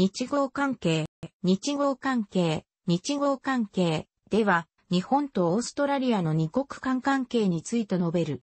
日豪関係、日豪関係、日豪関係では、日本とオーストラリアの二国間関係について述べる。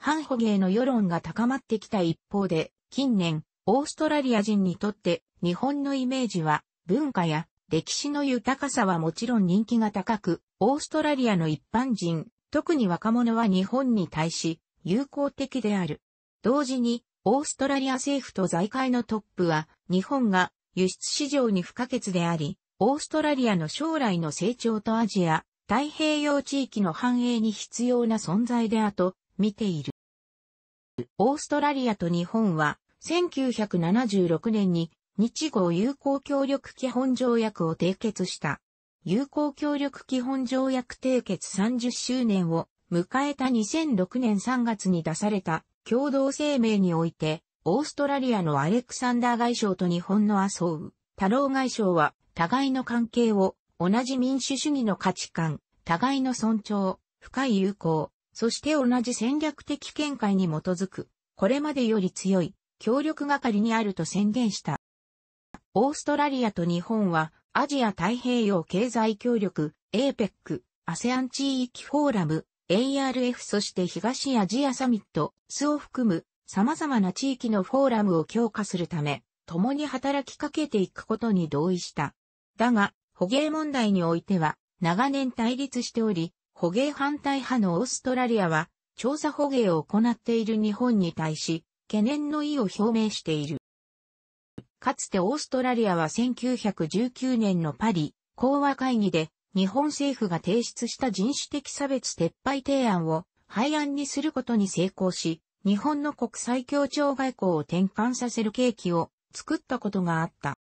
反捕鯨の世論が高まってきた一方で、近年、オーストラリア人にとって日本のイメージは文化や歴史の豊かさはもちろん人気が高く、オーストラリアの一般人、特に若者は日本に対し友好的である。同時に、オーストラリア政府と財界のトップは、日本が輸出市場に不可欠であり、オーストラリアの将来の成長とアジア、太平洋地域の繁栄に必要な存在であと、見ている。オーストラリアと日本は、1976年に日豪友好協力基本条約を締結した。友好協力基本条約締結30周年を迎えた2006年3月に出された共同声明において、オーストラリアのアレクサンダー外相と日本の麻生、太郎外相は、互いの関係を、同じ民主主義の価値観、互いの尊重、深い友好、そして同じ戦略的見解に基づく、これまでより強い、協力係にあると宣言した。オーストラリアと日本は、アジア太平洋経済協力、APEC、ASEAN 地域フォーラム、ARF そして東アジアサミット、スを含む様々な地域のフォーラムを強化するため、共に働きかけていくことに同意した。だが、捕鯨問題においては、長年対立しており、捕鯨反対派のオーストラリアは、調査捕鯨を行っている日本に対し、懸念の意を表明している。かつてオーストラリアは1919年のパリ、講和会議で、日本政府が提出した人種的差別撤廃提案を、廃案にすることに成功し、日本の国際協調外交を転換させる契機を作ったことがあった。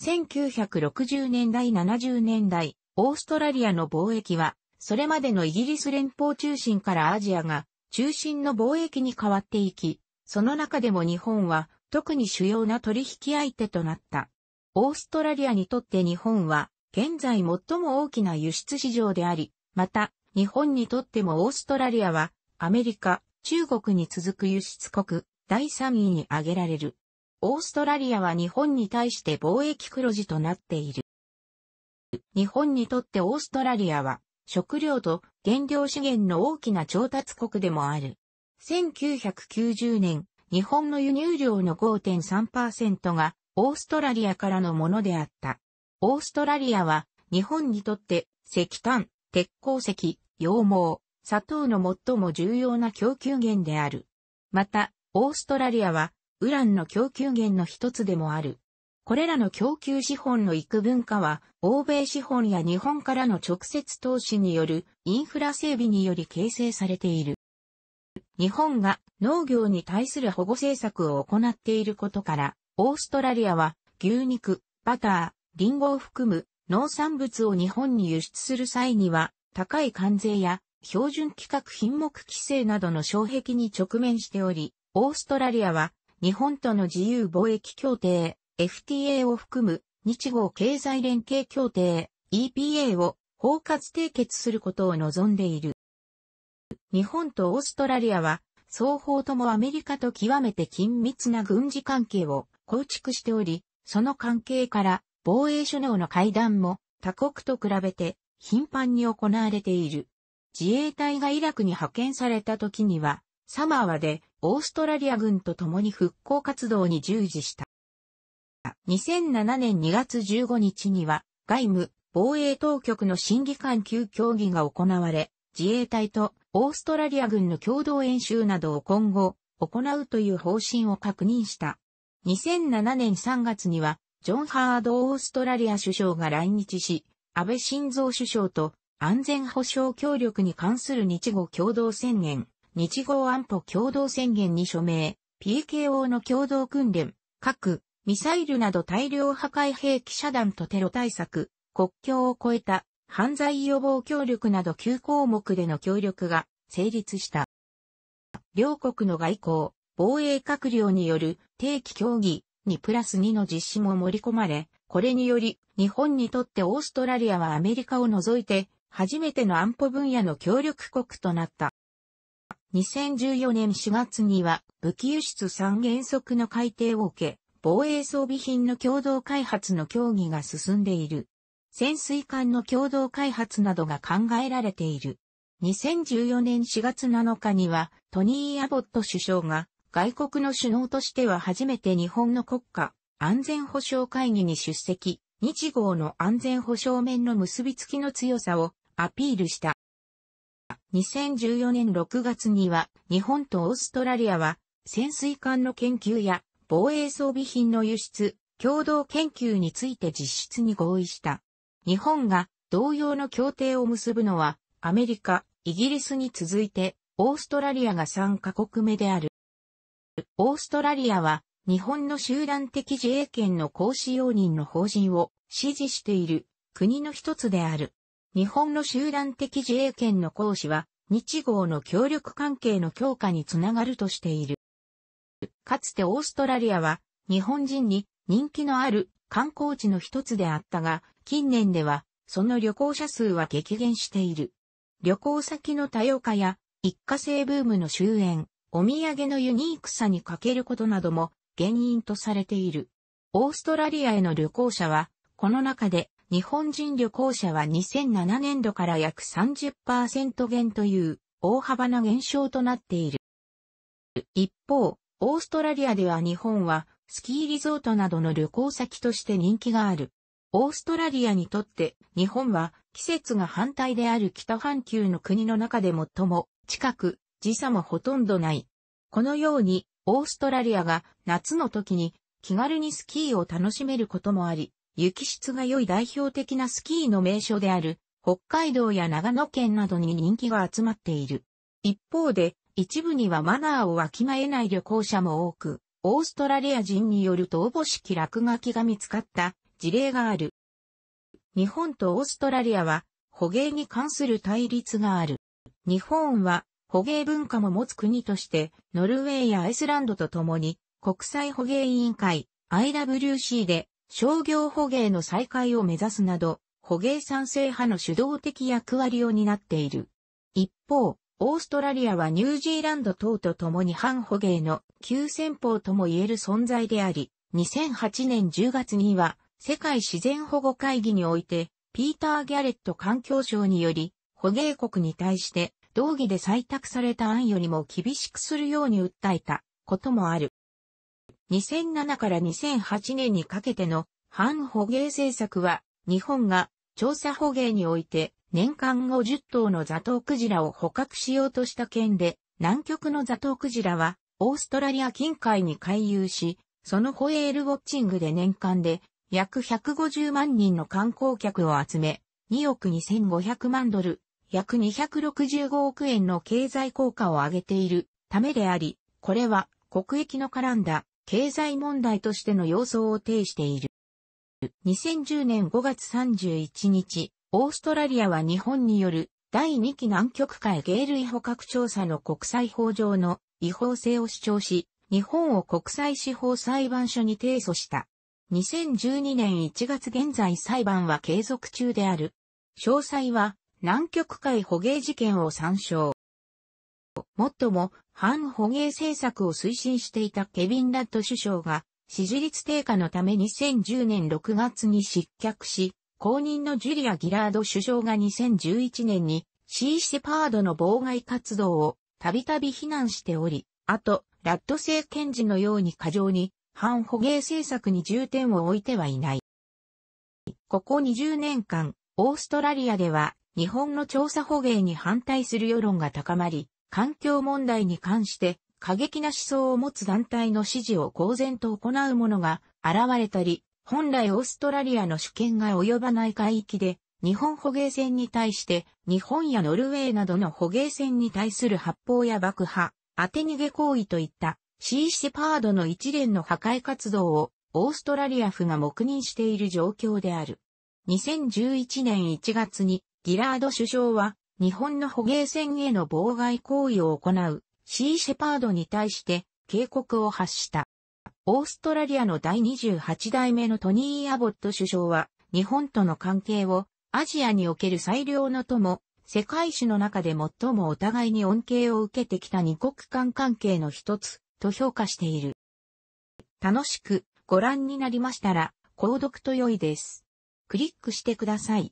1960年代70年代、オーストラリアの貿易は、それまでのイギリス連邦中心からアジアが中心の貿易に変わっていき、その中でも日本は特に主要な取引相手となった。オーストラリアにとって日本は現在最も大きな輸出市場であり、また日本にとってもオーストラリアはアメリカ、中国に続く輸出国、第3位に挙げられる。オーストラリアは日本に対して貿易黒字となっている。日本にとってオーストラリアは食料と原料資源の大きな調達国でもある。1990年、日本の輸入量の5.3%がオーストラリアからのものであった。オーストラリアは日本にとって石炭、鉄鉱石、羊毛、砂糖の最も重要な供給源である。また、オーストラリアは、ウランの供給源の一つでもある。これらの供給資本の幾分かは、欧米資本や日本からの直接投資によるインフラ整備により形成されている。日本が農業に対する保護政策を行っていることから、オーストラリアは牛肉、バター、リンゴを含む農産物を日本に輸出する際には、高い関税や標準規格品目規制などの障壁に直面しており、オーストラリアは日本との自由貿易協定 FTA を含む日豪経済連携協定 EPA を包括締結することを望んでいる。日本とオーストラリアは双方ともアメリカと極めて緊密な軍事関係を構築しており、その関係から防衛首脳の会談も他国と比べて頻繁に行われている。自衛隊がイラクに派遣された時には、サマーワでオーストラリア軍と共に復興活動に従事した。2007年2月15日には、外務、防衛当局の審議官級協議が行われ、自衛隊とオーストラリア軍の共同演習などを今後行うという方針を確認した。2007年3月には、ジョン・ハード・オーストラリア首相が来日し、安倍晋三首相と安全保障協力に関する日後共同宣言、日豪安保共同宣言に署名、PKO の共同訓練、核、ミサイルなど大量破壊兵器遮断とテロ対策、国境を越えた犯罪予防協力など9項目での協力が成立した。両国の外交、防衛閣僚による定期協議にプラス2の実施も盛り込まれ、これにより日本にとってオーストラリアはアメリカを除いて初めての安保分野の協力国となった。2014年4月には武器輸出三原則の改定を受け、防衛装備品の共同開発の協議が進んでいる。潜水艦の共同開発などが考えられている。2014年4月7日にはトニー・アボット首相が外国の首脳としては初めて日本の国家安全保障会議に出席、日豪の安全保障面の結びつきの強さをアピールした。2014年6月には日本とオーストラリアは潜水艦の研究や防衛装備品の輸出、共同研究について実質に合意した。日本が同様の協定を結ぶのはアメリカ、イギリスに続いてオーストラリアが3カ国目である。オーストラリアは日本の集団的自衛権の行使容認の法人を支持している国の一つである。日本の集団的自衛権の行使は、日豪の協力関係の強化につながるとしている。かつてオーストラリアは、日本人に人気のある観光地の一つであったが、近年では、その旅行者数は激減している。旅行先の多様化や、一過性ブームの終焉、お土産のユニークさに欠けることなども原因とされている。オーストラリアへの旅行者は、この中で日本人旅行者は2007年度から約30%減という大幅な減少となっている。一方、オーストラリアでは日本はスキーリゾートなどの旅行先として人気がある。オーストラリアにとって日本は季節が反対である北半球の国の中で最も近く時差もほとんどない。このようにオーストラリアが夏の時に気軽にスキーを楽しめることもあり、雪質が良い代表的なスキーの名所である、北海道や長野県などに人気が集まっている。一方で、一部にはマナーをわきまえない旅行者も多く、オーストラリア人によるとおぼしき落書きが見つかった事例がある。日本とオーストラリアは捕鯨に関する対立がある。日本は捕鯨文化も持つ国として、ノルウェーやアイスランドと共に国際捕鯨委員会 IWC で商業捕鯨の再開を目指すなど、捕鯨賛成派の主導的役割を担っている。一方、オーストラリアはニュージーランド等と共に反捕鯨の急先鋒とも言える存在であり、2008年10月には世界自然保護会議において、ピーター・ギャレット環境省により、捕鯨国に対して、道義で採択された案よりも厳しくするように訴えたこともある。2007から2008年にかけての反捕鯨政策は、日本が調査捕鯨において年間50頭のザトウクジラを捕獲しようとした件で、南極のザトウクジラはオーストラリア近海に回遊し、そのホエールウォッチングで年間で約150万人の観光客を集め、2億2500万ドル、約265億円の経済効果を上げているためであり、これは国益の絡んだ経済問題としての様相を呈している。2010年5月31日、オーストラリアは日本による第2期南極海鯨類捕獲調査の国際法上の違法性を主張し、日本を国際司法裁判所に提訴した。2012年1月現在裁判は継続中である。詳細は南極海捕鯨事件を参照。もっとも、反捕鯨政策を推進していたケビン・ラッド首相が、支持率低下のため2010年6月に失脚し、後任のジュリア・ギラード首相が2011年にシー・シェパードの妨害活動をたびたび非難しており、あと、ラッド政権時のように過剰に反捕鯨政策に重点を置いてはいない。ここ20年間、オーストラリアでは日本の調査捕鯨に反対する世論が高まり、環境問題に関して過激な思想を持つ団体の支持を公然と行う者が現れたり、本来オーストラリアの主権が及ばない海域で、日本捕鯨船に対して日本やノルウェーなどの捕鯨船に対する発砲や爆破、当て逃げ行為といったシーシパードの一連の破壊活動をオーストラリア府が黙認している状況である。2011年1月にギラード首相は日本の捕鯨船への妨害行為を行うシーシェパードに対して警告を発した。オーストラリアの第28代目のトニー・アボット首相は日本との関係をアジアにおける最良の友、世界史の中で最もお互いに恩恵を受けてきた二国間関係の一つと評価している。楽しくご覧になりましたら、購読と良いです。クリックしてください。